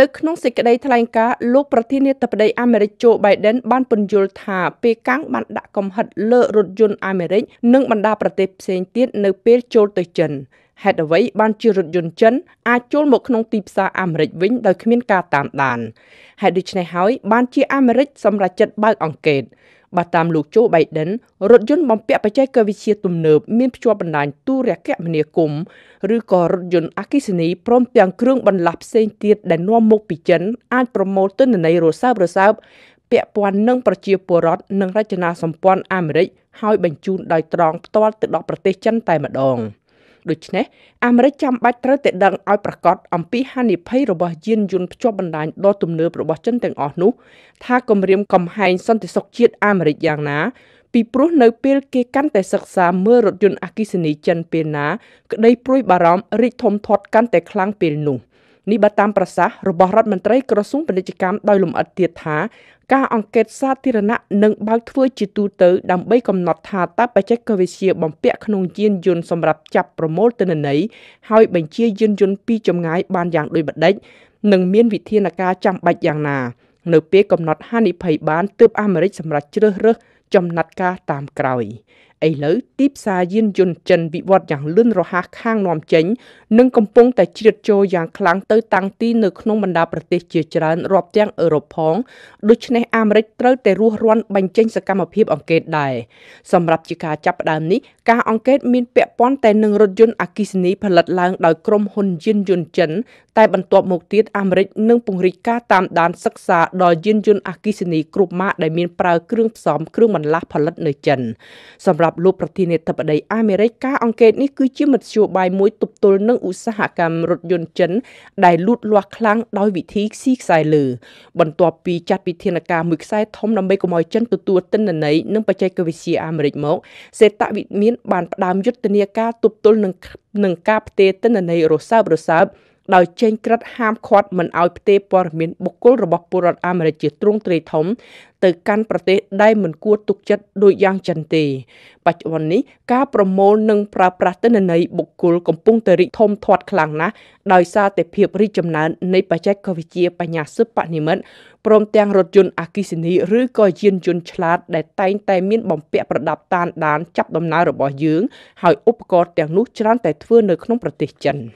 នៅក្នុងសេចក្តីថ្លែងការណ៍លោកប្រធានាធិបតីអាមេរិកโจ Biden បានពន្យល់ថាពេកាំងបានដាក់កំហិតលើរថយន្តអាមេរិកនិងបណ្ដាប្រទេសផ្សេងទៀតនៅពេលចូលទៅចិនហេតុអ្វីបានជារថយន្តចិនអាចចូលមកក្នុងទីផ្សារអាមេរិកវិញដោយគ្មានការតាមដានហេតុដូច្នេះហើយបានជាអាមេរិកសម្រេចចិត្តបើកអង្កេតបើតាមលោកជូបៃដិនរថយន្តបំពាក់បច្ចេកវិទ្យាទំនើបមានភ្ជាប់បណ្ដាញទូរគមនាគមន៍ឬក៏រថយន្តអគ្គិសនីព្រមទាំងគ្រឿងបន្លាស់ផ្សេងទៀតដែលនាំមកពីចិនអាចប្រមូលទិន្នន័យរសើបរសើបពាក់ព័ន្ធនឹងប្រជាពលរដ្ឋនិងរចនាសម្ព័ន្ធអាមេរិកហើយបញ្ជូនដោយត្រង់ផ្ទាល់ទៅដល់ប្រទេសចិនតែម្ដង។ដូច្នេះអាមេរិកចាំបាច់ត្រូវតែដឹងឲ្យប្រកាសអំពីហានិភ័យរបស់យានយន្តភ្ជាប់បណ្ដាញដ៏ទំនើបរបស់ចិនទាំងអស់នោះថាគម្រាមកំហែងសន្តិសុខជាតិអាមេរិកយ៉ាងណា ពីព្រោះនៅពេលគេកាន់តែសិក្សាមើលរថយន្តអគ្គិសនីចិនពេលណាក្តីព្រួយបារម្ភរីកធំធាត់កាន់តែខ្លាំងពេលនោះ។នេះបើតាមប្រសាសន៍របស់រដ្ឋមន្ត្រីក្រសួងពាណិជ្ជកម្មដោយលំអិតទៀតថាការអង្កេតសាធារណៈនឹងបើកធ្វើជាទូទៅដើម្បីកំណត់ថាតើបច្ចេកវិទ្យាបំពាក់ក្នុងយានយន្តសម្រាប់ចាប់ប្រមូលទិន្នន័យហើយបញ្ជាយានយន្តពីចម្ងាយបានយ៉ាងដូចបដិចនិងមានវិធានការចាំបាច់យ៉ាងណានៅពេលកំណត់ហានិភ័យបានទើបអាមេរិកសម្រាប់ជ្រើសរើសចំណាត់ការតាមក្រោយឥឡូវទីផ្សារយានយន្តចិន វិវត្តយ៉ាងលឿនរហ័សខាងនាំចេញនិងកំពុងតែជ្រៀតចូលយ៉ាងខ្លាំងទៅតាំងទីនៅក្នុងបណ្ដាប្រទេសជាច្រើនរាប់ទាំងអឺរ៉ុបផងដូច្នេះអាមេរិកត្រូវតែរស់រាន់បញ្ចេញសកម្មភាពអង្កេតដែរសម្រាប់ជាការចាប់ផ្ដើមនេះការអង្កេតមានពាក់ព័ន្ធតែនឹងរថយន្តអគ្គិសនីផលិតឡើងដោយក្រុមហ៊ុនយានយន្តចិនតែបន្ទាប់មកទៀតអាមេរិកនឹងពង្រីកការតាមដានសិក្សាដល់យានយន្តអគ្គិសនីគ្រប់ម៉ាកដែលមានប្រើគ្រឿងផ្សំគ្រឿងបន្លាស់ផលិតនៅចិន សម្រាប់ប់លោកប្រធានាធិបតីអាមេរិកការអង្កេតនេះគឺជាមធ្យោបាយមួយទប់ទល់នឹងឧស្សាហកម្មរថយន្តចិនដែលលូតលាស់ខ្លាំងដោយវិធីស៊ីខ្សែលើបន្ទាប់ពីចាត់វិធានការមួយខ្សែធំដើម្បីកុំឲ្យចិនទទួលទិន្នន័យនិងបច្ចេកវិទ្យាអាមេរិកមកសេតវិមានបានផ្ដើមយុទ្ធនាការទប់ទល់នឹងនឹងការផ្ទេរទិន្នន័យរសើបរសើបដោយចេញក្រឹតហាមឃាត់មិនឲ្យផ្ទេរព័ត៌មានបុគ្គលរបស់ពលរដ្ឋអាមេរិកជាទ្រង់ទ្រាយធំ ទៅកាន់ប្រទេស ដែលមិនគួរទុកចិត្តដូចយ៉ាងចិនទេបច្ចុប្បន្ននេះការប្រមូលនិង ប្រើប្រាស់ទិន្នន័យបុគ្គលកំពុងតែរីកធំធាត់ខ្លាំងណាស់ដោយសារតែភាពរីកចម្រើននៃ បច្ចេកវិទ្យាបញ្ញាសិប្បនិម្មិតព្រមទាំងរថយន្តអគ្គិសនីឬក៏យានយន្តឆ្លាតដែលតែងតែមានបំពាក់ប្រដាប់តានដានចាប់ដំណើររបស់យើងហើយឧបករណ៍ទាំងនោះច្រើនតែធ្វើនៅក្នុងប្រទេសចិន។